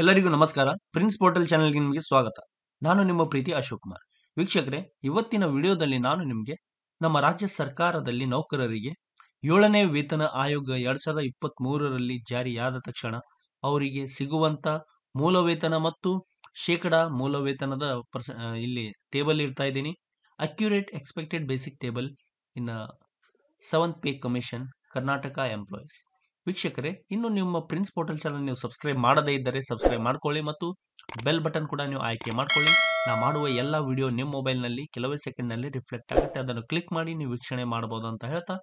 ಎಲ್ಲರಿಗೂ ನಮಸ್ಕಾರ prince portal ಚಾನೆಲ್ಗೆ ನಿಮಗೆ ಸ್ವಾಗತ ನಾನು ನಿಮ್ಮ ಪ್ರೀತಿ ಅಶೋಕ್ ಕುಮಾರ್ ವೀಕ್ಷಕರೇ ಇವತ್ತಿನ ವಿಡಿಯೋದಲ್ಲಿ ನಾನು ನಿಮಗೆ ನಮ್ಮ ರಾಜ್ಯ ಸರ್ಕಾರದಲ್ಲಿ ನೌಕರರಿಗೆ ಏಳನೇ ವೇತನ ಆಯೋಗ ಎರಡ್ ಸಾವಿರದ ಇಪ್ಪತ್ತ್ ಜಾರಿಯಾದ ತಕ್ಷಣ ಅವರಿಗೆ ಸಿಗುವಂತ ಮೂಲ ವೇತನ ಮತ್ತು ಶೇಕಡಾ ಮೂಲ ವೇತನದ ಇಲ್ಲಿ ಟೇಬಲ್ ಇರ್ತಾ ಇದ್ದೀನಿ accurate expected basic table in seventh pay commission Karnataka employees ವೀಕ್ಷಕರೇ ಇನ್ನು ನಿಮ್ಮ ಪ್ರಿನ್ಸ್ ಪೋರ್ಟಲ್ ಚಾನಲ್ ನೀವು ಸಬ್ಸ್ಕ್ರೈಬ್ ಮಾಡದೇ ಇದ್ದರೆ ಸಬ್ಸ್ಕ್ರೈಬ್ ಮಾಡ್ಕೊಳ್ಳಿ ಮತ್ತು ಬೆಲ್ ಬಟನ್ ಕೂಡ ನೀವು ಆಯ್ಕೆ ಮಾಡ್ಕೊಳ್ಳಿ ನಾವು ಮಾಡುವ ಎಲ್ಲ ವಿಡಿಯೋ ನಿಮ್ಮ ಮೊಬೈಲ್ನಲ್ಲಿ ಕೆಲವೇ ಸೆಕೆಂಡ್ನಲ್ಲಿ ರಿಫ್ಲೆಕ್ಟ್ ಆಗುತ್ತೆ ಅದನ್ನು ಕ್ಲಿಕ್ ಮಾಡಿ ನೀವು ವೀಕ್ಷಣೆ ಮಾಡ್ಬೋದು ಅಂತ ಹೇಳ್ತಾ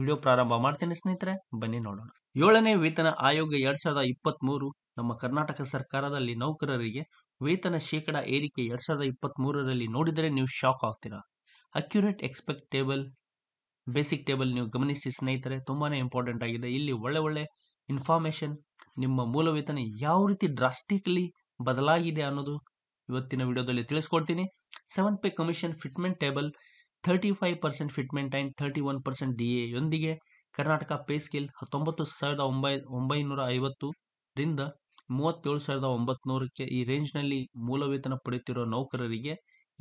ವಿಡಿಯೋ ಪ್ರಾರಂಭ ಮಾಡ್ತೀನಿ ಸ್ನೇಹಿತರೆ ಬನ್ನಿ ನೋಡೋಣ ಏಳನೇ ವೇತನ ಆಯೋಗ ಎರಡ್ ಸಾವಿರದ ಇಪ್ಪತ್ತ್ಮೂರು ನಮ್ಮ ಕರ್ನಾಟಕ ಸರ್ಕಾರದಲ್ಲಿ ನೌಕರರಿಗೆ ವೇತನ ಶೇಕಡ ಏರಿಕೆ ಎರಡ್ ಸಾವಿರದ ಇಪ್ಪತ್ತ್ಮೂರರಲ್ಲಿ ನೋಡಿದರೆ ನೀವು ಶಾಕ್ ಆಗ್ತೀರಾ ಅಕ್ಯುರೇಟ್ ಎಕ್ಸ್ಪೆಕ್ಟ್ ಬೇಸಿಕ್ ಟೇಬಲ್ ನೀವು ಗಮನಿಸಿ ಸ್ನೇಹಿತರೆ ತುಂಬಾ ಇಂಪಾರ್ಟೆಂಟ್ ಆಗಿದೆ ಇಲ್ಲಿ ಒಳ್ಳೆ ಒಳ್ಳೆ ಇನ್ಫಾರ್ಮೇಷನ್ ನಿಮ್ಮ ಮೂಲ ವೇತನ ಯಾವ ರೀತಿ ಡ್ರಾಸ್ಟಿಕ್ಲಿ ಬದಲಾಗಿದೆ ಅನ್ನೋದು ಇವತ್ತಿನ ವಿಡಿಯೋದಲ್ಲಿ ತಿಳಿಸ್ಕೊಡ್ತೀನಿ seven pay commission fitment table thirty five percent fitment and thirty one percent ಡಿ ಯೊಂದಿಗೆ ಕರ್ನಾಟಕ ಪೇ ಸ್ಕೇಲ್ ಹತ್ತೊಂಬತ್ತು ಸಾವಿರದ ಒಂಬೈ ಒಂಬೈನೂರ ಐವತ್ತರಿಂದ ರಿಂದ ಮೂವತ್ತೇಳು ಸಾವಿರದ ಒಂಬತ್ತು ನೂರಕ್ಕೆ ಈ ರೇಂಜ್ನಲ್ಲಿ ಮೂಲ ವೇತನ ಪಡೆಯುತ್ತಿರುವ ನೌಕರರಿಗೆ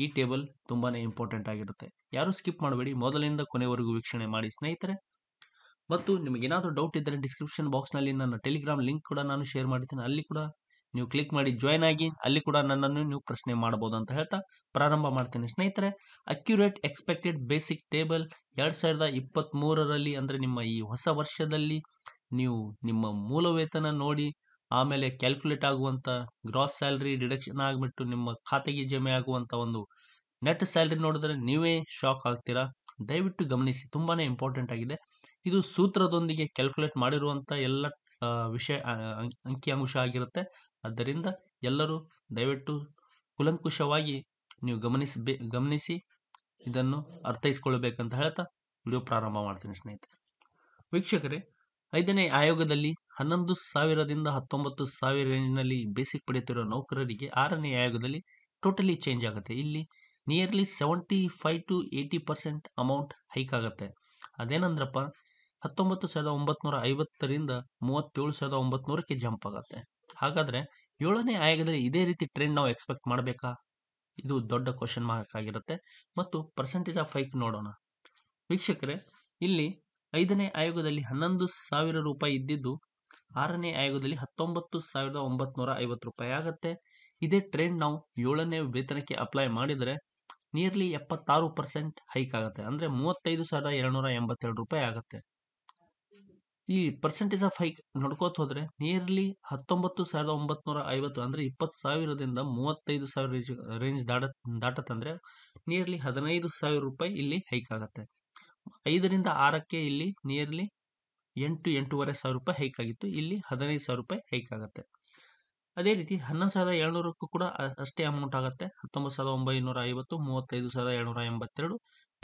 ಈ ಟೇಬಲ್ ತುಂಬಾ ಇಂಪಾರ್ಟೆಂಟ್ ಆಗಿರುತ್ತೆ ಯಾರು ಸ್ಕಿಪ್ ಮಾಡಬೇಡಿ ಮೊದಲಿಂದ ಕೊನೆವರೆಗೂ ವೀಕ್ಷಣೆ ಮಾಡಿ ಸ್ನೇಹಿತರೆ ಮತ್ತು ಏನಾದರೂ ಡೌಟ್ ಇದ್ದರೆ ಡಿಸ್ಕ್ರಿಪ್ಷನ್ ಬಾಕ್ಸ್ನಲ್ಲಿ ನನ್ನ ಟೆಲಿಗ್ರಾಮ್ ಲಿಂಕ್ ಕೂಡ ನಾನು ಶೇರ್ ಮಾಡ್ತೀನಿ ಅಲ್ಲಿ ಕೂಡ ನೀವು ಕ್ಲಿಕ್ ಮಾಡಿ ಜಾಯ್ನ್ ಆಗಿ ಅಲ್ಲಿ ಕೂಡ ನನ್ನನ್ನು ನೀವು ಪ್ರಶ್ನೆ ಮಾಡ್ಬೋದು ಅಂತ ಹೇಳ್ತಾ ಪ್ರಾರಂಭ ಮಾಡ್ತೀನಿ ಸ್ನೇಹಿತರೆ ಅಕ್ಯುರೇಟ್ ಎಕ್ಸ್ಪೆಕ್ಟೆಡ್ ಬೇಸಿಕ್ ಟೇಬಲ್ ಎರಡು ಸಾವಿರದ ಇಪ್ಪತ್ತ್ಮೂರರಲ್ಲಿ ಅಂದರೆ ನಿಮ್ಮ ಈ ಹೊಸ ವರ್ಷದಲ್ಲಿ ನೀವು ನಿಮ್ಮ ಮೂಲ ವೇತನ ನೋಡಿ ಆಮೇಲೆ ಕ್ಯಾಲ್ಕುಲೇಟ್ ಆಗುವಂಥ ಗ್ರಾಸ್ ಸ್ಯಾಲ್ರಿ ಡಿಡಕ್ಷನ್ ಆಗಿಬಿಟ್ಟು ನಿಮ್ಮ ಖಾತೆಗೆ ಜಮೆ ಆಗುವಂಥ ಒಂದು ನೆಟ್ ಸ್ಯಾಲ್ರಿ ನೋಡಿದ್ರೆ ನೀವೇ ಶಾಕ್ ಆಗ್ತೀರಾ ದಯವಿಟ್ಟು ಗಮನಿಸಿ ತುಂಬಾ ಇಂಪಾರ್ಟೆಂಟ್ ಆಗಿದೆ ಇದು ಸೂತ್ರದೊಂದಿಗೆ ಕ್ಯಾಲ್ಕುಲೇಟ್ ಮಾಡಿರುವಂಥ ಎಲ್ಲ ವಿಷಯ ಅಂಕಿಅಂಶ ಆಗಿರುತ್ತೆ ಆದ್ದರಿಂದ ಎಲ್ಲರೂ ದಯವಿಟ್ಟು ಕುಲಂಕುಷವಾಗಿ ನೀವು ಗಮನಿಸಬೇ ಗಮನಿಸಿ ಇದನ್ನು ಅರ್ಥೈಸ್ಕೊಳ್ಬೇಕಂತ ಹೇಳ್ತಾ ವಿಡಿಯೋ ಪ್ರಾರಂಭ ಮಾಡ್ತೀನಿ ಸ್ನೇಹಿತರೆ ವೀಕ್ಷಕರೇ ಐದನೇ ಆಯೋಗದಲ್ಲಿ ಹನ್ನೊಂದು ಸಾವಿರದಿಂದ ಹತ್ತೊಂಬತ್ತು ಸಾವಿರ ರೇಂಜ್ನಲ್ಲಿ ಬೇಸಿಕ್ ಪಡೆಯುತ್ತಿರುವ ನೌಕರರಿಗೆ ಆರನೇ ಆಯೋಗದಲ್ಲಿ ಟೋಟಲಿ ಚೇಂಜ್ ಆಗುತ್ತೆ ಇಲ್ಲಿ nearly seventy five to eighty percent amount hike ಆಗುತ್ತೆ ಅದೇನಂದ್ರಪ್ಪ ಹತ್ತೊಂಬತ್ತು ಸಾವಿರದ ಒಂಬತ್ನೂರ ಐವತ್ತರಿಂದ ಮೂವತ್ತೇಳು ಸಾವಿರದ ಒಂಬತ್ತು ಜಂಪ್ ಆಗುತ್ತೆ ಹಾಗಾದರೆ ಏಳನೇ ಆಯೋಗದಲ್ಲಿ ಇದೇ ರೀತಿ ಟ್ರೆಂಡ್ ನಾವು ಎಕ್ಸ್ಪೆಕ್ಟ್ ಮಾಡಬೇಕಾ ಇದು ದೊಡ್ಡ ಕ್ವಶನ್ ಮಾರ್ಕ್ ಆಗಿರುತ್ತೆ ಮತ್ತು ಪರ್ಸೆಂಟೇಜ್ ಆಫ್ ಹೈಕ್ ನೋಡೋಣ ವೀಕ್ಷಕರೇ ಇಲ್ಲಿ ಐದನೇ ಆಯೋಗದಲ್ಲಿ ಹನ್ನೊಂದು ಸಾವಿರ ರೂಪಾಯಿ ಇದ್ದಿದ್ದು ಆರನೇ ಆಯೋಗದಲ್ಲಿ ಹತ್ತೊಂಬತ್ತು ಸಾವಿರದ ಒಂಬತ್ತು ಐವತ್ತು ರೂಪಾಯಿ ಆಗುತ್ತೆ ಇದೇ ಟ್ರೆಂಡ್ ನಾವು ಏಳನೇ ವೇತನಕ್ಕೆ ಅಪ್ಲೈ ಮಾಡಿದರೆ ನಿಯರ್ಲಿ ಎಪ್ಪತ್ತಾರು ಪರ್ಸೆಂಟ್ ಹೈಕ್ ಆಗುತ್ತೆ ಅಂದರೆ ಮೂವತ್ತೈದು ಸಾವಿರದ ಎರಡುನೂರ ಎಂಬತ್ತೆರಡು ರೂಪಾಯಿ ಆಗುತ್ತೆ ಈ ಪರ್ಸೆಂಟೇಜ್ ಆಫ್ ಹೈಕ್ ನೋಡ್ಕೋತ ಹೋದರೆ ನಿಯರ್ಲಿ ಹತ್ತೊಂಬತ್ತು ಸಾವಿರದ ಒಂಬತ್ನೂರ ಐವತ್ತು ಅಂದರೆ ಇಪ್ಪತ್ತು ಸಾವಿರದಿಂದ ಮೂವತ್ತೈದು ಸಾವಿರ ರೇಂಜ್ ರೇಂಜ್ ದಾಟ ದಾಟತ್ತಂದರೆ ನಿಯರ್ಲಿ ಹದಿನೈದು ಸಾವಿರ ರೂಪಾಯಿ ಇಲ್ಲಿ ಹೈಕ್ ಆಗುತ್ತೆ ಐದರಿಂದ ಆರಕ್ಕೆ ಇಲ್ಲಿ ನಿಯರ್ಲಿ ಎಂಟು ಎಂಟೂವರೆ ಸಾವಿರ ರೂಪಾಯಿ ಹೈಕ್ ಆಗಿತ್ತು ಇಲ್ಲಿ ಹದಿನೈದು ಸಾವಿರ ರೂಪಾಯಿ ಹೈಕ್ ಆಗುತ್ತೆ ಅದೇ ರೀತಿ ಹನ್ನೊಂದು ಸಾವಿರದ ಏಳ್ನೂರಕ್ಕೂ ಕೂಡ ಅಷ್ಟೇ ಅಮೌಂಟ್ ಆಗುತ್ತೆ ಹತ್ತೊಂಬತ್ತು ಸಾವಿರದ ಒಂಬೈನೂರ ಐವತ್ತು ಮೂವತ್ತೈದು ಸಾವಿರದ ಏಳ್ನೂರ ಎಂಬತ್ತೆರಡು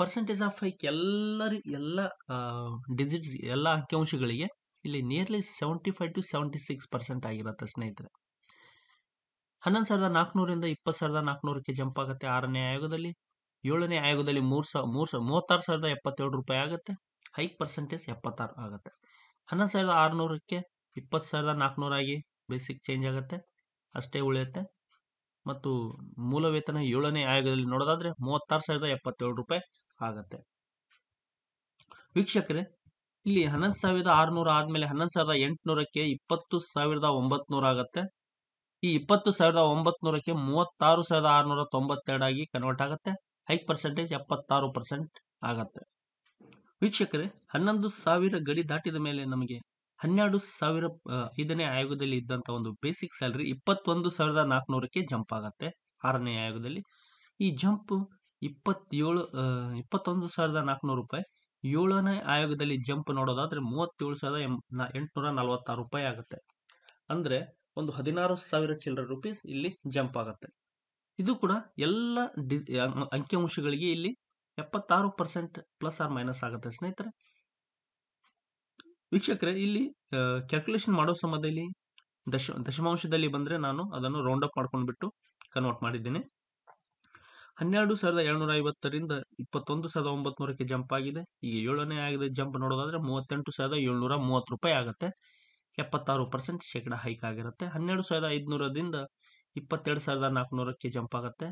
ಪರ್ಸೆಂಟೇಜ್ ಆಫ್ ಹೈಕ್ ಎಲ್ಲರಿ ಎಲ್ಲ ಡಿಜಿಟ್ಸ್ ಎಲ್ಲ ಅಂಕಿಅಂಶಗಳಿಗೆ ಇಲ್ಲಿ nearly seventy five to seventy six percent ಆಗಿರುತ್ತೆ ಸ್ನೇಹಿತರೆ ಹನ್ನೊಂದು ಸಾವಿರದ ನಾಲ್ಕುನೂರಿಂದ ಇಪ್ಪತ್ತು ಸಾವಿರದ ನಾಲ್ಕುನೂರಕ್ಕೆ ಜಂಪ್ ಆಗುತ್ತೆ ಆರನೇ ಆಯೋಗದಲ್ಲಿ ಏಳನೇ ಆಯೋಗದಲ್ಲಿ ಮೂರು ಸಾವಿರ ಮೂರು ಸಾವಿರ ಮೂವತ್ತಾರು ಸಾವಿರದ ಎಪ್ಪತ್ತೇಳು ರೂಪಾಯಿ ಆಗುತ್ತೆ ಹೈಕ್ ಪರ್ಸೆಂಟೇಜ್ ಎಪ್ಪತ್ತಾರು ಆಗುತ್ತೆ ಹನ್ನೊಂದು ಸಾವಿರದ ಆರುನೂರಕ್ಕೆ ಇಪ್ಪತ್ತು ಸಾವಿರದ ನಾಲ್ಕುನೂರಾಗಿ ಬೇಸಿಕ್ ಚೇಂಜ್ ಆಗುತ್ತೆ ಅಷ್ಟೇ ಉಳಿಯುತ್ತೆ ಮತ್ತು ಮೂಲ ವೇತನ ಏಳನೇ ಆಯೋಗದಲ್ಲಿ ನೋಡೋದಾದ್ರೆ ಮೂವತ್ತಾರು ಸಾವಿರದ ಎಪ್ಪತ್ತೇಳು ರೂಪಾಯಿ ಆಗುತ್ತೆ ವೀಕ್ಷಕರೇ ಇಲ್ಲಿ ಹನ್ನೊಂದು ಸಾವಿರದ ಆರ್ನೂರ ಆದಮೇಲೆ ಹನ್ನೊಂದು ಸಾವಿರದ ಎಂಟುನೂರಕ್ಕೆ ಇಪ್ಪತ್ತು ಸಾವಿರದ ಒಂಬತ್ನೂರ ಆಗುತ್ತೆ ಈ ಇಪ್ಪತ್ತು ಸಾವಿರದ ಒಂಬತ್ನೂರಕ್ಕೆ ಮೂವತ್ತಾರು ಸಾವಿರದ ಆರುನೂರ ತೊಂಬತ್ತೆರಡಾಗಿ ಕನ್ವರ್ಟ್ ಆಗುತ್ತೆ ಹೈಕ್ ಪರ್ಸೆಂಟೇಜ್ ಎಪ್ಪತ್ತಾರು ಪರ್ಸೆಂಟ್ ಆಗುತ್ತೆ ವೀಕ್ಷಕರೇ ಹನ್ನೊಂದು ಸಾವಿರ ಗಡಿ ದಾಟಿದ ಮೇಲೆ ನಮಗೆ ಹನ್ನೆರಡು ಸಾವಿರ ಐದನೇ ಆಯೋಗದಲ್ಲಿ ಇದ್ದಂಥ ಒಂದು ಬೇಸಿಕ್ ಸ್ಯಾಲ್ರಿ ಇಪ್ಪತ್ತೊಂದು ಸಾವಿರದ ನಾಲ್ಕುನೂರಕ್ಕೆ ಜಂಪ್ ಆಗತ್ತೆ ಆರನೇ ಆಯೋಗದಲ್ಲಿ ಈ ಜಂಪ್ ಇಪ್ಪತ್ತೇಳು ಇಪ್ಪತ್ತೊಂದು ಸಾವಿರದ ನಾಲ್ಕುನೂರು ರೂಪಾಯಿ ಏಳನೇ ಆಯೋಗದಲ್ಲಿ ಜಂಪ್ ನೋಡೋದಾದ್ರೆ ಮೂವತ್ತೇಳು ಸಾವಿರದ ಎಂಟುನೂರ ನಲವತ್ತಾರು ರೂಪಾಯಿ ಆಗುತ್ತೆ ಅಂದರೆ ಒಂದು ಹದಿನಾರು ಸಾವಿರ ಚಿಲ್ಲರೆ ರುಪೀಸ್ ಇಲ್ಲಿ ಜಂಪ್ ಆಗುತ್ತೆ ಇದು ಕೂಡ ಎಲ್ಲ ಡಿ ಅಂಕಿಅಂಶಗಳಿಗೆ ಇಲ್ಲಿ ಎಪ್ಪತ್ತಾರು ಪರ್ಸೆಂಟ್ ಪ್ಲಸ್ ಆರ್ ಮೈನಸ್ ಆಗುತ್ತೆ ಸ್ನೇಹಿತರೆ ವೀಕ್ಷಕರೆ ಇಲ್ಲಿ ಕ್ಯಾಲ್ಕುಲೇಷನ್ ಮಾಡೋ ಸಮಯದಲ್ಲಿ ದಶ ದಶಮಾಂಶದಲ್ಲಿ ಬಂದರೆ ನಾನು ಅದನ್ನು ರೌಂಡ್ ಅಪ್ ಮಾಡ್ಕೊಂಡ್ಬಿಟ್ಟು ಕನ್ವರ್ಟ್ ಮಾಡಿದ್ದೀನಿ ಹನ್ನೆರಡು ಸಾವಿರದ ಏಳ್ನೂರ ಐವತ್ತರಿಂದ ಇಪ್ಪತ್ತೊಂದು ಸಾವಿರದ ಒಂಬತ್ನೂರಕ್ಕೆ ಜಂಪ್ ಆಗಿದೆ ಈಗ ಏಳನೇ ಆಗಿದೆ ಜಂಪ್ ನೋಡೋದಾದ್ರೆ ಮೂವತ್ತೆಂಟು ಸಾವಿರದ ಏಳ್ನೂರ ಮೂವತ್ತು ರೂಪಾಯಿ ಆಗುತ್ತೆ ಎಪ್ಪತ್ತಾರು ಪರ್ಸೆಂಟ್ ಶೇಕಡ ಹೈಕ್ ಆಗಿರುತ್ತೆ ಹನ್ನೆರಡು ಸಾವಿರದ ಐದುನೂರದಿಂದ ಇಪ್ಪತ್ತೆರಡು ಸಾವಿರದ ನಾಲ್ಕುನೂರಕ್ಕೆ ಜಂಪ್ ಆಗುತ್ತೆ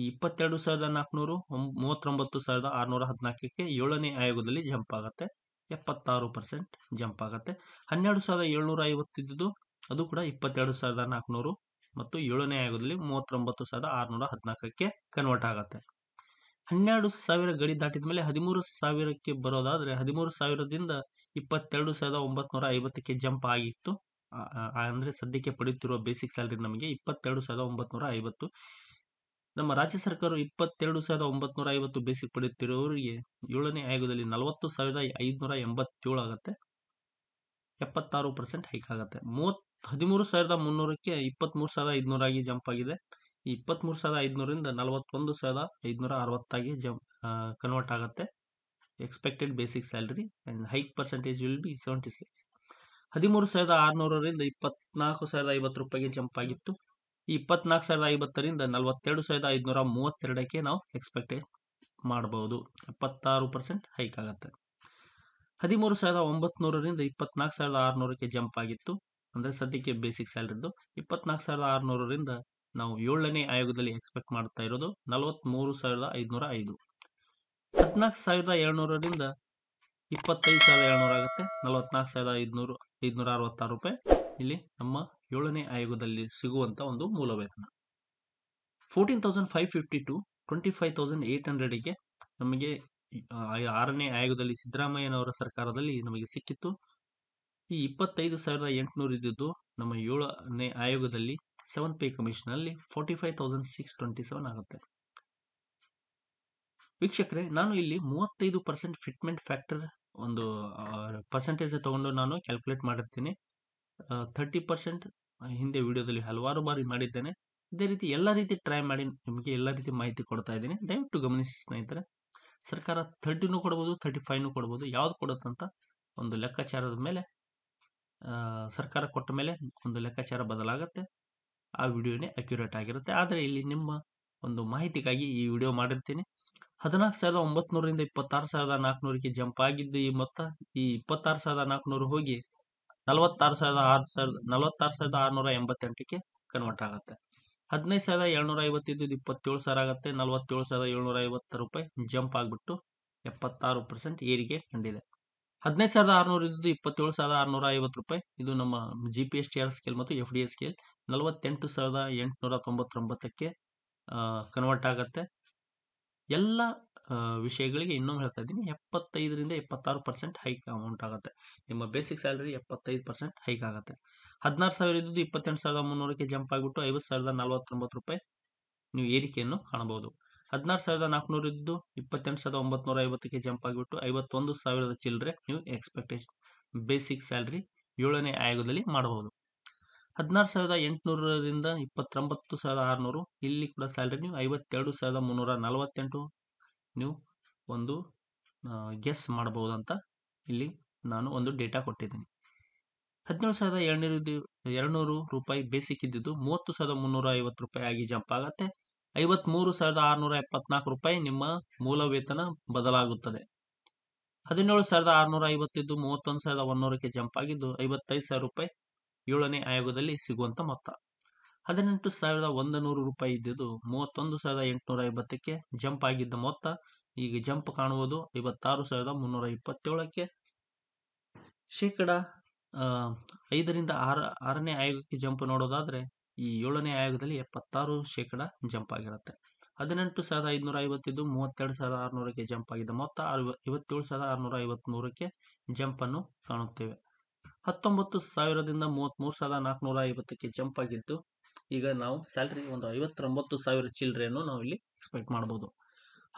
ಈ ಇಪ್ಪತ್ತೆರಡು ಸಾವಿರದ ನಾಲ್ಕುನೂರು ಮೂವತ್ತೊಂಬತ್ತು ಸಾವಿರದ ಆರುನೂರ ಹದಿನಾಲ್ಕಕ್ಕೆ ಏಳನೇ ಆಯೋಗದಲ್ಲಿ ಜಂಪ್ ಆಗುತ್ತೆ ಎಪ್ಪತ್ತಾರು ಪರ್ಸೆಂಟ್ ಜಂಪ್ ಆಗುತ್ತೆ ಹನ್ನೆರಡು ಸಾವಿರದ ಏಳ್ನೂರ ಐವತ್ತಿದ್ದು ಅದು ಕೂಡ ಇಪ್ಪತ್ತೆರಡು ಸಾವಿರದ ನಾಲ್ಕುನೂರು ಮತ್ತು ಏಳನೇ ಆಯೋಗದಲ್ಲಿ ಮೂವತ್ತೊಂಬತ್ತು ಸಾವಿರದ ಆರುನೂರ ಹದಿನಾಲ್ಕಕ್ಕೆ ಕನ್ವರ್ಟ್ ಆಗುತ್ತೆ ಹನ್ನೆರಡು ಸಾವಿರ ಗಡಿ ದಾಟಿದ ಮೇಲೆ ಹದಿಮೂರು ಸಾವಿರಕ್ಕೆ ಬರೋದಾದರೆ ಹದಿಮೂರು ಸಾವಿರದಿಂದ ಇಪ್ಪತ್ತೆರಡು ಸಾವಿರದ ಒಂಬತ್ತು ಐವತ್ತಕ್ಕೆ ಜಂಪ್ ಆಗಿತ್ತು ಅಂದರೆ ಸದ್ಯಕ್ಕೆ ಪಡೆಯುತ್ತಿರುವ ಬೇಸಿಕ್ ಸ್ಯಾಲ್ರಿ ನಮಗೆ ಇಪ್ಪತ್ತೆರಡು ಸಾವಿರದ ಒಂಬತ್ತು ಐವತ್ತು ನಮ್ಮ ರಾಜ್ಯ ಸರ್ಕಾರ ಇಪ್ಪತ್ತೆರಡು ಸಾವಿರದ ಒಂಬತ್ತು ಐವತ್ತು ಬೇಸಿಕ್ ಪಡೆಯುತ್ತಿರುವವರಿಗೆ ಏಳನೇ ಆಯೋಗದಲ್ಲಿ ನಲವತ್ತು ಸಾವಿರದ ಐದುನೂರ ಎಂಬತ್ತೇಳು ಆಗುತ್ತೆ ಎಪ್ಪತ್ತಾರು ಪರ್ಸೆಂಟ್ ಹೈಕ್ ಆಗುತ್ತೆ ಮೂವತ್ ಹದಿಮೂರು ಸಾವಿರದ ಮುನ್ನೂರಕ್ಕೆ ಇಪ್ಪತ್ತ್ಮೂರು ಸಾವಿರದ ಐದುನೂರಾಗಿ ಜಂಪ್ ಆಗಿದೆ ಈ ಇಪ್ಪತ್ತ್ಮೂರು ಸಾವಿರದ ಐದುನೂರಿಂದ ನಲವತ್ತೊಂದು ಸಾವಿರದ ಐದುನೂರ ಅರವತ್ತಾಗಿ ಜಂಪ್ ಕನ್ವರ್ಟ್ ಆಗುತ್ತೆ expected basic salary and hike percentage will be seventy six ಹದಿಮೂರು ಸಾವಿರದ ಆರುನೂರರಿಂದ ಇಪ್ಪತ್ನಾಲ್ಕು ಸಾವಿರದ ಐವತ್ತು ರೂಪಾಯಿಗೆ ಜಂಪ್ ಆಗಿತ್ತು ಈ ಇಪ್ಪತ್ನಾಲ್ಕು ಸಾವಿರದ ಐವತ್ತರಿಂದ ನಲವತ್ತೆರಡು ಸಾವಿರದ ಐದುನೂರ ಮೂವತ್ತೆರಡಕ್ಕೆ ನಾವು ಎಕ್ಸ್ಪೆಕ್ಟ್ ಮಾಡಬಹುದು ಎಪ್ಪತ್ತಾರು ಪರ್ಸೆಂಟ್ ಹೈಕ್ ಆಗುತ್ತೆ ಹದಿಮೂರು ಸಾವಿರದ ಒಂಬತ್ನೂರರಿಂದ ಇಪ್ಪತ್ನಾಲ್ಕು ಸಾವಿರದ ಆರುನೂರಕ್ಕೆ ಜಂಪ್ ಆಗಿತ್ತು ಅಂದರೆ ಸದ್ಯಕ್ಕೆ ಬೇಸಿಕ್ ಸ್ಯಾಲ್ರಿದ್ದು ಇಪ್ಪತ್ನಾಲ್ಕು ಸಾವಿರದ ಆರುನೂರರಿಂದ ನಾವು ಏಳನೇ ಆಯೋಗದಲ್ಲಿ ಎಕ್ಸ್ಪೆಕ್ಟ್ ಮಾಡ್ತಾ ಇರೋದು ನಲವತ್ತ್ಮೂರು ಸಾವಿರದ ಐದುನೂರ ಐದು ಹದಿನಾಲ್ಕು ಸಾವಿರದ ಏಳ್ನೂರರಿಂದ ಇಪ್ಪತ್ತೈದು ಸಾವಿರದ ಏಳ್ನೂರ ಆಗುತ್ತೆ ನಲವತ್ನಾಲ್ಕು ಸಾವಿರದ ಐದುನೂರು ಐದುನೂರ ಅರವತ್ತಾರು ರೂಪಾಯಿ ಇಲ್ಲಿ ನಮ್ಮ ಏಳನೇ ಆಯೋಗದಲ್ಲಿ ಸಿಗುವಂಥ ಒಂದು ಮೂಲ ವೇತನ fourteen thousand five fifty two twenty five thousand eight ಗೆ ನಮಗೆ ಆರನೇ ಆಯೋಗದಲ್ಲಿ ಸಿದ್ದರಾಮಯ್ಯನವರ ಸರ್ಕಾರದಲ್ಲಿ ನಮಗೆ ಸಿಕ್ಕಿತ್ತು ಈ ಇಪ್ಪತ್ತೈದು ಸಾವಿರದ ಎಂಟುನೂರು ಇದ್ದಿದ್ದು ನಮ್ಮ ಏಳನೇ ಆಯೋಗದಲ್ಲಿ ಸೆವೆನ್ ಪೇ ಕಮಿಷನ್ನಲ್ಲಿ forty five thousand six twenty seven ಆಗುತ್ತೆ ವೀಕ್ಷಕರೇ ನಾನು ಇಲ್ಲಿ ಮೂವತ್ತೈದು ಪರ್ಸೆಂಟ್ ಫಿಟ್ಮೆಂಟ್ ಫ್ಯಾಕ್ಟರ್ ಒಂದು ಪರ್ಸೆಂಟೇಜ್ ತಗೊಂಡು ನಾನು ಕ್ಯಾಲ್ಕುಲೇಟ್ ಮಾಡಿರ್ತೀನಿ ತರ್ಟಿ ಪರ್ಸೆಂಟ್ ಹಿಂದೆ ವಿಡಿಯೋದಲ್ಲಿ ಹಲವಾರು ಬಾರಿ ಮಾಡಿದ್ದೇನೆ ಇದೇ ರೀತಿ ಎಲ್ಲ ರೀತಿ ಟ್ರೈ ಮಾಡಿ ನಿಮಗೆ ಎಲ್ಲ ರೀತಿ ಮಾಹಿತಿ ಕೊಡ್ತಾ ಇದ್ದೀನಿ ದಯವಿಟ್ಟು ಗಮನಿಸಿ ಸ್ನೇಹಿತರೆ ಸರ್ಕಾರ ಥರ್ಟಿನೂ ಕೊಡ್ಬೋದು ಥರ್ಟಿ ಫೈವ್ನು ಕೊಡ್ಬೋದು ಯಾವ್ದು ಕೊಡುತ್ತಂತ ಒಂದು ಲೆಕ್ಕಾಚಾರದ ಮೇಲೆ ಸರ್ಕಾರ ಕೊಟ್ಟ ಮೇಲೆ ಒಂದು ಲೆಕ್ಕಾಚಾರ ಬದಲಾಗುತ್ತೆ ಆ ವಿಡಿಯೋನೇ ಅಕ್ಯುರೇಟ್ ಆಗಿರುತ್ತೆ ಆದರೆ ಇಲ್ಲಿ ನಿಮ್ಮ ಒಂದು ಮಾಹಿತಿಗಾಗಿ ಈ ವಿಡಿಯೋ ಮಾಡಿರ್ತೀನಿ ಹದಿನಾಲ್ಕು ಸಾವಿರದ ಒಂಬತ್ತು ಇಪ್ಪತ್ತಾರು ಸಾವಿರದ ನಾಲ್ಕುನೂರಿಗೆ ಜಂಪ್ ಆಗಿದ್ದು ಈ ಮೊತ್ತ ಈ ಇಪ್ಪತ್ತಾರು ಸಾವಿರದ ನಾಲ್ಕುನೂರು ಹೋಗಿ ನಲವತ್ತಾರು ಸಾವಿರದ ಆರು ಸಾವಿರದ ನಲವತ್ತಾರು ಸಾವಿರದ ಆರುನೂರ ಎಂಬತ್ತೆಂಟಕ್ಕೆ ಕನ್ವರ್ಟ್ ಆಗುತ್ತೆ ಹದಿನೈದು ಸಾವಿರದ ಏಳ್ನೂರ ಐವತ್ತಿದ್ದು ಇಪ್ಪತ್ತೇಳು ಸಾವಿರ ಆಗುತ್ತೆ ನಲವತ್ತೇಳು ಸಾವಿರದ ಏಳ್ನೂರ ಐವತ್ತು ರೂಪಾಯಿ ಜಂಪ್ ಆಗಿಬಿಟ್ಟು ಎಪ್ಪತ್ತಾರು ಪರ್ಸೆಂಟ್ ಏರಿಕೆ ಕಂಡಿದೆ ಹದಿನೈದು ಸಾವಿರದ ಆರುನೂರ ಇದ್ದು ಇಪ್ಪತ್ತೇಳು ಸಾವಿರದ ಆರುನೂರ ಐವತ್ತು ರೂಪಾಯಿ ಇದು ನಮ್ಮ G P S T R scale ಮತ್ತು ಎಫ್ ಡಿ ಎಸ್ ಸ್ಕೇಲ್ ನಲವತ್ತೆಂಟು ಸಾವಿರದ ಎಂಟುನೂರ ತೊಂಬತ್ತೊಂಬತ್ತಕ್ಕೆ ಕನ್ವರ್ಟ್ ಆಗುತ್ತೆ ಎಲ್ಲ ವಿಷಯಗಳಿಗೆ ಇನ್ನೊಮ್ಮೆ ಹೇಳ್ತಾ ಇದ್ದೀನಿ ಎಪ್ಪತ್ತೈದರಿಂದ ಎಪ್ಪತ್ತಾರು ಪರ್ಸೆಂಟ್ ಹೈಕ್ ಅಮೌಂಟ್ ಆಗುತ್ತೆ ನಿಮ್ಮ ಬೇಸಿಕ್ ಸ್ಯಾಲ್ರಿ ಎಪ್ಪತ್ತೈದು ಪರ್ಸೆಂಟ್ ಹೈಕ್ ಆಗುತ್ತೆ ಹದಿನಾರು ಸಾವಿರ ಇದ್ದು ಇಪ್ಪತ್ತೆಂಟು ಸಾವಿರದ ಮುನ್ನೂರಕ್ಕೆ ಜಂಪ್ ಆಗಿಬಿಟ್ಟು ಐವತ್ತು ಸಾವಿರದ ನಲವತ್ತೊಂಬತ್ತು ರೂಪಾಯಿ ನೀವು ಏರಿಕೆಯನ್ನು ಕಾಣಬಹುದು ಹದಿನಾರು ಸಾವಿರದ ನಾಲ್ಕುನೂರು ಇದ್ದು ಇಪ್ಪತ್ತೆಂಟು ಸಾವಿರದ ಒಂಬತ್ನೂರ ಐವತ್ತಕ್ಕೆ ಜಂಪ್ ಆಗಿಬಿಟ್ಟು ಐವತ್ತೊಂದು ಸಾವಿರದ ಚಿಲ್ಲರೆ ನೀವು ಎಕ್ಸ್ಪೆಕ್ಟೇಷನ್ ಬೇಸಿಕ್ ಸ್ಯಾಲ್ರಿ ಏಳನೇ ಆಯೋಗದಲ್ಲಿ ಮಾಡಬಹುದು ಹದಿನಾರು ಸಾವಿರದ ಎಂಟುನೂರರಿಂದ ಇಪ್ಪತ್ತೊಂಬತ್ತು ಸಾವಿರದ ಆರುನೂರು ಇಲ್ಲಿ ಕೂಡ ಸ್ಯಾಲ್ರಿ ನೀವು ಐವತ್ತೆರಡು ಸಾವಿರದ ಮುನ್ನೂರ ನಲವತ್ತೆಂಟು ನೀವು ಒಂದು ಗೆಸ್ ಮಾಡಬಹುದಂತ ಇಲ್ಲಿ ನಾನು ಒಂದು ಡೇಟಾ ಕೊಟ್ಟಿದ್ದೀನಿ ಹದಿನೇಳು ಸಾವಿರದ ಏಳ್ನೂರು ಎರಡುನೂರು ರೂಪಾಯಿ ಬೇಸಿಕ್ ಇದ್ದಿದ್ದು ಮೂವತ್ತು ಸಾವಿರದ ಮುನ್ನೂರ ಐವತ್ತು ರೂಪಾಯಿ ಆಗಿ ಜಂಪ್ ಆಗುತ್ತೆ ಮೂರು ಸಾವಿರದ ಆರುನೂರ ಎಪ್ಪತ್ನಾಲ್ಕು ರೂಪಾಯಿ ನಿಮ್ಮ ಮೂಲ ವೇತನ ಬದಲಾಗುತ್ತದೆ ಹದಿನೇಳು ಸಾವಿರದ ಆರುನೂರ ಐವತ್ತಿದ್ದು ಮೂವತ್ತೊಂದು ಸಾವಿರದ ಒನ್ನೂರಕ್ಕೆ ಜಂಪ್ ಆಗಿದ್ದು ಐವತ್ತೈದು ಸಾವಿರ ರೂಪಾಯಿ ಏಳನೇ ಆಯೋಗದಲ್ಲಿ ಸಿಗುವಂಥ ಮೊತ್ತ ಹದಿನೆಂಟು ಸಾವಿರದ ಒಂದು ನೂರು ರೂಪಾಯಿ ಇದ್ದಿದ್ದು ಮೂವತ್ತೊಂದು ಸಾವಿರದ ಎಂಟುನೂರ ಐವತ್ತಕ್ಕೆ ಜಂಪ್ ಆಗಿದ್ದ ಮೊತ್ತ ಈಗ ಜಂಪ್ ಕಾಣುವುದು ಐವತ್ತಾರು ಸಾವಿರದ ಮುನ್ನೂರ ಇಪ್ಪತ್ತೇಳಕ್ಕೆ ಶೇಕಡ ಐದರಿಂದ ಆರ ಆರನೇ ಆಯೋಗಕ್ಕೆ ಜಂಪ್ ನೋಡೋದಾದರೆ ಈ ಏಳನೇ ಆಯೋಗದಲ್ಲಿ ಎಪ್ಪತ್ತಾರು ಶೇಕಡ ಜಂಪ್ ಆಗಿರುತ್ತೆ ಹದಿನೆಂಟು ಸಾವಿರದ ಐದುನೂರ ಐವತ್ತಿದ್ದು ಮೂವತ್ತೆರಡು ಸಾವಿರದ ಆರುನೂರಕ್ಕೆ ಜಂಪ್ ಆಗಿದ್ದ ಮೊತ್ತ ಅರವ ಇವತ್ತೇಳು ಸಾವಿರದ ಆರುನೂರ ಐವತ್ತ್ಮೂರಕ್ಕೆ ಜಂಪನ್ನು ಕಾಣುತ್ತೇವೆ ಹತ್ತೊಂಬತ್ತು ಸಾವಿರದಿಂದ ಮೂವತ್ತ್ಮೂರು ಸಾವಿರದ ನಾಲ್ಕುನೂರ ಐವತ್ತಕ್ಕೆ ಜಂಪ್ ಆಗಿದ್ದು ಈಗ ನಾವು ಸ್ಯಾಲ್ರಿ ಒಂದು ಐವತ್ತೊಂಬತ್ತು ಸಾವಿರ ಚಿಲ್ಲರೆಯನ್ನು ನಾವು ಇಲ್ಲಿ ಎಕ್ಸ್ಪೆಕ್ಟ್ ಮಾಡ್ಬೋದು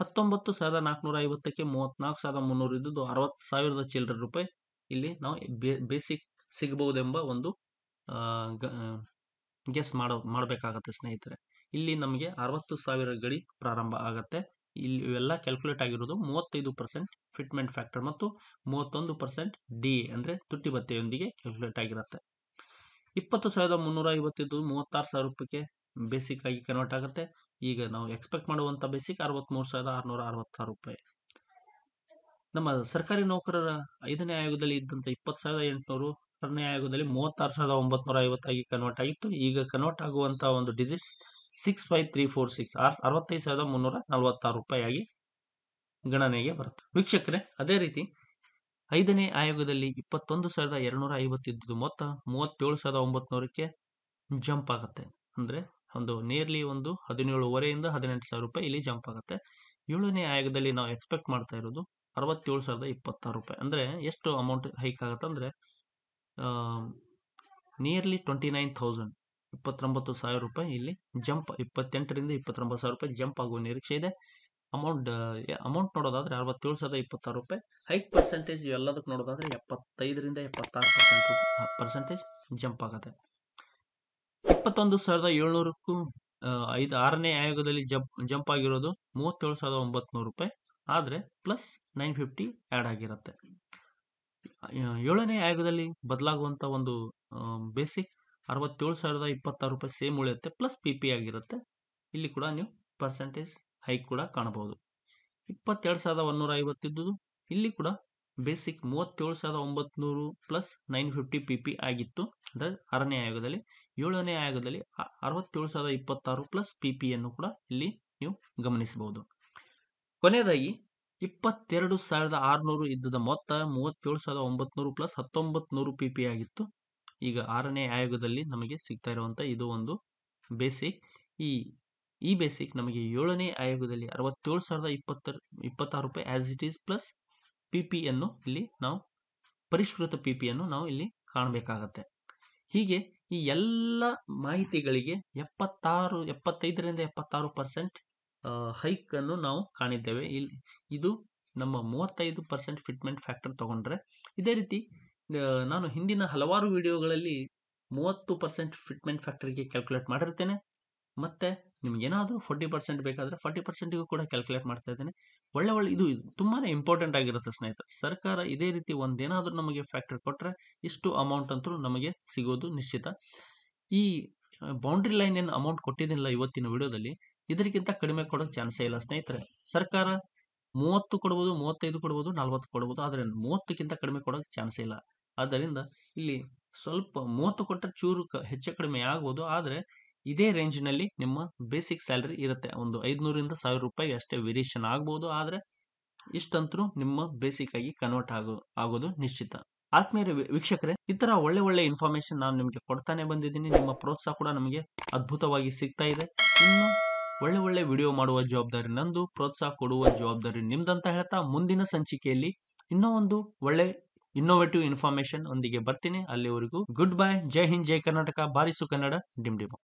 ಹತ್ತೊಂಬತ್ತು ಸಾವಿರದ ನಾಲ್ಕುನೂರ ಐವತ್ತಕ್ಕೆ ಮೂವತ್ತ್ನಾಲ್ಕು ಸಾವಿರದ ಮುನ್ನೂರು ಇದ್ದದ್ದು ಅರವತ್ತು ಸಾವಿರದ ಚಿಲ್ಲರೆ ರೂಪಾಯಿ ಇಲ್ಲಿ ನಾವು ಬೇಸಿಕ್ ಸಿಗಬಹುದೆಂಬ ಒಂದು ಗೆಸ್ ಮಾಡೋ ಮಾಡಬೇಕಾಗತ್ತೆ ಸ್ನೇಹಿತರೆ ಇಲ್ಲಿ ನಮಗೆ ಅರವತ್ತು ಸಾವಿರ ಗಡಿ ಪ್ರಾರಂಭ ಆಗುತ್ತೆ ಇಲ್ಲಿ ಇವೆಲ್ಲ ಕ್ಯಾಲ್ಕುಲೇಟ್ ಆಗಿರೋದು ಮೂವತ್ತೈದು ಪರ್ಸೆಂಟ್ ಫಿಟ್ಮೆಂಟ್ ಫ್ಯಾಕ್ಟರ್ ಮತ್ತು ಮೂವತ್ತೊಂದು ಪರ್ಸೆಂಟ್ ಡಿ ಎ ಅಂದರೆ ತುಟ್ಟಿ ಬತ್ತೆಯೊಂದಿಗೆ ಕ್ಯಾಲ್ಕುಲೇಟ್ ಆಗಿರುತ್ತೆ ಇಪ್ಪತ್ತು ಸಾವಿರದ ಮುನ್ನೂರ ಐವತ್ತಿದ್ದು ಮೂವತ್ತಾರು ಸಾವಿರ ರೂಪಾಯಿಗೆ ಬೇಸಿಕ್ ಆಗಿ ಕನ್ವರ್ಟ್ ಆಗುತ್ತೆ ಈಗ ನಾವು ಎಕ್ಸ್ಪೆಕ್ಟ್ ಮಾಡುವಂಥ ಬೇಸಿಕ್ ಅರವತ್ತ್ಮೂರು ಸಾವಿರದ ಆರುನೂರ ಅರವತ್ತಾರು ರೂಪಾಯಿ ನಮ್ಮ ಸರ್ಕಾರಿ ನೌಕರರ ಐದನೇ ಆಯೋಗದಲ್ಲಿ ಇದ್ದಂಥ ಇಪ್ಪತ್ತು ಸಾವಿರದ ಎಂಟುನೂರು ಆರನೇ ಆಯೋಗದಲ್ಲಿ ಮೂವತ್ತಾರು ಸಾವಿರದ ಒಂಬತ್ನೂರ ಐವತ್ತಾಗಿ ಕನ್ವರ್ಟ್ ಆಗಿತ್ತು ಈಗ ಕನ್ವರ್ಟ್ ಆಗುವಂಥ ಒಂದು digits six five three four six ಆರ್ ಅರವತ್ತೈದು ಸಾವಿರದ ಮುನ್ನೂರ ನಲವತ್ತಾರು ರೂಪಾಯಿಯಾಗಿ ಗಣನೆಗೆ ಬರುತ್ತೆ ವೀಕ್ಷಕರೇ ಅದೇ ರೀತಿ ಐದನೇ ಆಯೋಗದಲ್ಲಿ ಇಪ್ಪತ್ತೊಂದು ಸಾವಿರದ ಎರಡುನೂರ ಐವತ್ತಿದ್ದು ಮೊತ್ತ ಮೂವತ್ತೇಳು ಸಾವಿರದ ಒಂಬತ್ತು ಜಂಪ್ ಆಗುತ್ತೆ ಅಂದರೆ ಒಂದು ನಿಯರ್ಲಿ ಒಂದು ಹದಿನೇಳುವರೆಯಿಂದ ಹದಿನೆಂಟು ಸಾವಿರ ರೂಪಾಯಿ ಇಲ್ಲಿ ಜಂಪ್ ಆಗುತ್ತೆ ಏಳನೇ ಆಯೋಗದಲ್ಲಿ ನಾವು ಎಕ್ಸ್ಪೆಕ್ಟ್ ಮಾಡ್ತಾ ಇರೋದು ಅರವತ್ತೇಳು ಸಾವಿರದ ಇಪ್ಪತ್ತಾರು ರೂಪಾಯಿ ಅಂದರೆ ಎಷ್ಟು ಅಮೌಂಟ್ ಹೈಕ್ ಆಗುತ್ತೆ ಅಂದರೆ ನಿಯರ್ಲಿ ಟ್ವೆಂಟಿ ನೈನ್ ಥೌಸಂಡ್ ಇಪ್ಪತ್ತೊಂಬತ್ತು ಸಾವಿರ ರೂಪಾಯಿ ಇಲ್ಲಿ ಜಂಪ್ ಇಪ್ಪತ್ತೆಂಟರಿಂದ ಇಪ್ಪತ್ತೊಂಬತ್ತು ಸಾವಿರ ರೂಪಾಯಿ ಜಂಪ್ ಆಗುವ ನಿರೀಕ್ಷೆ ಇದೆ ಅಮೌಂಟ್ ಅಮೌಂಟ್ ನೋಡೋದಾದ್ರೆ ಅರವತ್ತೇಳು ಸಾವಿರದ ಇಪ್ಪತ್ತಾರು ರೂಪಾಯಿ ಹೈಟ್ ಪರ್ಸೆಂಟೇಜ್ ಎಲ್ಲದಕ್ಕೆ ನೋಡೋದಾದ್ರೆ ಎಪ್ಪತ್ತೈದರಿಂದ ಎಪ್ಪತ್ತಾರು ಪರ್ಸೆಂಟ್ ಪರ್ಸೆಂಟೇಜ್ ಜಂಪ್ ಆಗುತ್ತೆ ಇಪ್ಪತ್ತೊಂದು ಸಾವಿರದ ಏಳ್ನೂರಕ್ಕೂ ಐದು ಆರನೇ ಆಯೋಗದಲ್ಲಿ ಜಂಪ್ ಜಂಪ್ ಆಗಿರೋದು ಮೂವತ್ತೇಳು ಸಾವಿರದ ಒಂಬತ್ತು ರೂಪಾಯಿ ಆದರೆ ಪ್ಲಸ್ ನೈನ್ ಫಿಫ್ಟಿ ಆ್ಯಡ್ ಆಗಿರುತ್ತೆ ಏಳನೇ ಆಯೋಗದಲ್ಲಿ ಬದಲಾಗುವಂಥ ಒಂದು ಬೇಸಿಕ್ ಅರವತ್ತೇಳು ಸಾವಿರದ ಇಪ್ಪತ್ತಾರು ರೂಪಾಯಿ ಸೇಮ್ ಉಳಿಯುತ್ತೆ ಪ್ಲಸ್ ಪಿ ಪಿ ಆಗಿರುತ್ತೆ ಇಲ್ಲಿ ಕೂಡ ನೀವು ಪರ್ಸೆಂಟೇಜ್ ಹೈಕ್ ಕೂಡ ಕಾಣಬಹುದು ಇಪ್ಪತ್ತೆರಡು ಸಾವಿರದ ಒನ್ನೂರ ಐವತ್ತಿದ್ದು ಇಲ್ಲಿ ಕೂಡ ಬೇಸಿಕ್ ಮೂವತ್ತೇಳು ಸಾವಿರದ ಒಂಬತ್ತು plus nine fifty P P ಆಗಿತ್ತು ಅಂದರೆ ಆರನೇ ಆಯೋಗದಲ್ಲಿ ಏಳನೇ ಆಯೋಗದಲ್ಲಿ ಅರವತ್ತೇಳು ಸಾವಿರದ ಇಪ್ಪತ್ತಾರು ಪ್ಲಸ್ ಪಿ ಪಿಯನ್ನು ಕೂಡ ಇಲ್ಲಿ ನೀವು ಗಮನಿಸಬಹುದು ಕೊನೆಯದಾಗಿ ಇಪ್ಪತ್ತೆರಡು ಸಾವಿರದ ಆರುನೂರು ಇದ್ದದ ಮೊತ್ತ ಮೂವತ್ತೇಳು ಸಾವಿರದ ಒಂಬತ್ನೂರು ಪ್ಲಸ್ ಹತ್ತೊಂಬತ್ತು ನೂರು ಪಿ ಪಿ ಆಗಿತ್ತು ಈಗ ಆರನೇ ಆಯೋಗದಲ್ಲಿ ನಮಗೆ ಸಿಗ್ತಾ ಇರುವಂಥ ಇದು ಒಂದು ಬೇಸಿಕ್ ಈ ಈ ಬೇಸಿಕ್ ನಮಗೆ ಏಳನೇ ಆಯೋಗದಲ್ಲಿ ಅರವತ್ತೇಳು ಸಾವಿರದ ಇಪ್ಪತ್ತರ ಇಪ್ಪತ್ತಾರು ರೂಪಾಯಿ as it is plus P ಅನ್ನು ಇಲ್ಲಿ ನಾವು ಪರಿಷ್ಕೃತ ಪಿ ಅನ್ನು ನಾವು ಇಲ್ಲಿ ಕಾಣಬೇಕಾಗತ್ತೆ ಹೀಗೆ ಈ ಎಲ್ಲ ಮಾಹಿತಿಗಳಿಗೆ ಎಪ್ಪತ್ತಾರು ಎಪ್ಪತ್ತೈದರಿಂದ ಎಪ್ಪತ್ತಾರು ಪರ್ಸೆಂಟ್ ಅನ್ನು ನಾವು ಕಾಣಿದ್ದೇವೆ ಇಲ್ಲಿ ಇದು ನಮ್ಮ ಮೂವತ್ತೈದು ಪರ್ಸೆಂಟ್ ಫಿಟ್ಮೆಂಟ್ ಫ್ಯಾಕ್ಟರ್ ತಗೊಂಡ್ರೆ ಇದೇ ರೀತಿ ನಾನು ಹಿಂದಿನ ಹಲವಾರು ವಿಡಿಯೋಗಳಲ್ಲಿ ಮೂವತ್ತು ಪರ್ಸೆಂಟ್ ಫಿಟ್ಮೆಂಟ್ ಫ್ಯಾಕ್ಟರಿಗೆ ಕ್ಯಾಲ್ಕುಲೇಟ್ ಮಾಡಿರ್ತೇನೆ ಮತ್ತೆ ನಿಮಗೇನಾದರೂ ಫೋರ್ಟಿ ಪರ್ಸೆಂಟ್ ಬೇಕಾದರೆ ಫಾರ್ಟಿ ಪರ್ಸೆಂಟಿಗೂ ಕೂಡ ಕ್ಯಾಲ್ಕುಲೇಟ್ ಮಾಡ್ತಾ ಇದ್ದೇನೆ ಒಳ್ಳೆ ಒಳ್ಳೆ ಇದು ತುಂಬಾ ಇಂಪಾರ್ಟೆಂಟ್ ಆಗಿರುತ್ತೆ ಸ್ನೇಹಿತರೆ ಸರ್ಕಾರ ಇದೇ ರೀತಿ ಒಂದೇನಾದರೂ ನಮಗೆ ಫ್ಯಾಕ್ಟರ್ ಕೊಟ್ಟರೆ ಇಷ್ಟು ಅಮೌಂಟ್ ಅಂತೂ ನಮಗೆ ಸಿಗೋದು ನಿಶ್ಚಿತ ಈ ಬೌಂಡ್ರಿ ಲೈನ್ ಏನು ಅಮೌಂಟ್ ಕೊಟ್ಟಿದ್ದಿಲ್ಲ ಇವತ್ತಿನ ವಿಡಿಯೋದಲ್ಲಿ ಇದಕ್ಕಿಂತ ಕಡಿಮೆ ಕೊಡೋಕ್ಕೆ ಚಾನ್ಸೇ ಇಲ್ಲ ಸ್ನೇಹಿತರೆ ಸರ್ಕಾರ ಮೂವತ್ತು ಕೊಡ್ಬೋದು ಮೂವತ್ತೈದು ಕೊಡ್ಬೋದು ನಲ್ವತ್ತು ಕೊಡ್ಬೋದು ಆದರೆ ಮೂವತ್ತಕ್ಕಿಂತ ಕಡಿಮೆ ಕೊಡೋಕ್ಕೆ ಚಾನ್ಸ್ ಇಲ್ಲ ಆದ್ದರಿಂದ ಇಲ್ಲಿ ಸ್ವಲ್ಪ ಮೂವತ್ತು ಕೊಟ್ಟರೆ ಚೂರು ಕ ಹೆಚ್ಚು ಕಡಿಮೆ ಆಗ್ಬೋದು ಆದರೆ ಇದೇ ರೇಂಜ್ನಲ್ಲಿ ನಿಮ್ಮ ಬೇಸಿಕ್ ಸ್ಯಾಲ್ರಿ ಇರುತ್ತೆ ಒಂದು ಐದುನೂರಿಂದ ಸಾವಿರ ರೂಪಾಯಿ ಅಷ್ಟೇ ವೇರಿಯೇಷನ್ ಆಗ್ಬೋದು ಆದರೆ ಇಷ್ಟಂತೂ ನಿಮ್ಮ ಬೇಸಿಕ್ ಆಗಿ ಕನ್ವರ್ಟ್ ಆಗೋ ಆಗೋದು ನಿಶ್ಚಿತ ಆತ್ಮೀಯ ವೀಕ್ಷಕರೇ ಈ ತರ ಒಳ್ಳೆ ಒಳ್ಳೆ ಇನ್ಫಾರ್ಮೇಶನ್ ನಾನು ನಿಮಗೆ ಕೊಡ್ತಾನೆ ಬಂದಿದ್ದೀನಿ ನಿಮ್ಮ ಪ್ರೋತ್ಸಾಹ ಕೂಡ ನಮಗೆ ಅದ್ಭುತವಾಗಿ ಸಿಗ್ತಾ ಇದೆ ಇನ್ನು ಒಳ್ಳೆ ಒಳ್ಳೆ ವಿಡಿಯೋ ಮಾಡುವ ಜವಾಬ್ದಾರಿ ನಂದು ಪ್ರೋತ್ಸಾಹ ಕೊಡುವ ಜವಾಬ್ದಾರಿ ನಿಮ್ದಂತ ಹೇಳ್ತಾ ಮುಂದಿನ ಸಂಚಿಕೆಯಲ್ಲಿ ಇನ್ನೂ ಒಂದು ಒಳ್ಳೆ ಇನ್ನೋವೇಟಿವ್ ಇನ್ಫಾರ್ಮೇಶನ್ ಒಂದಿಗೆ ಬರ್ತೀನಿ ಅಲ್ಲಿವರೆಗೂ ಗುಡ್ ಬೈ ಜೈ ಹಿಂದ್ ಜೈ ಕರ್ನಾಟಕ ಬಾರಿಸು ಕನ್ನಡ ಡಿಮ್ ಡಿಮ್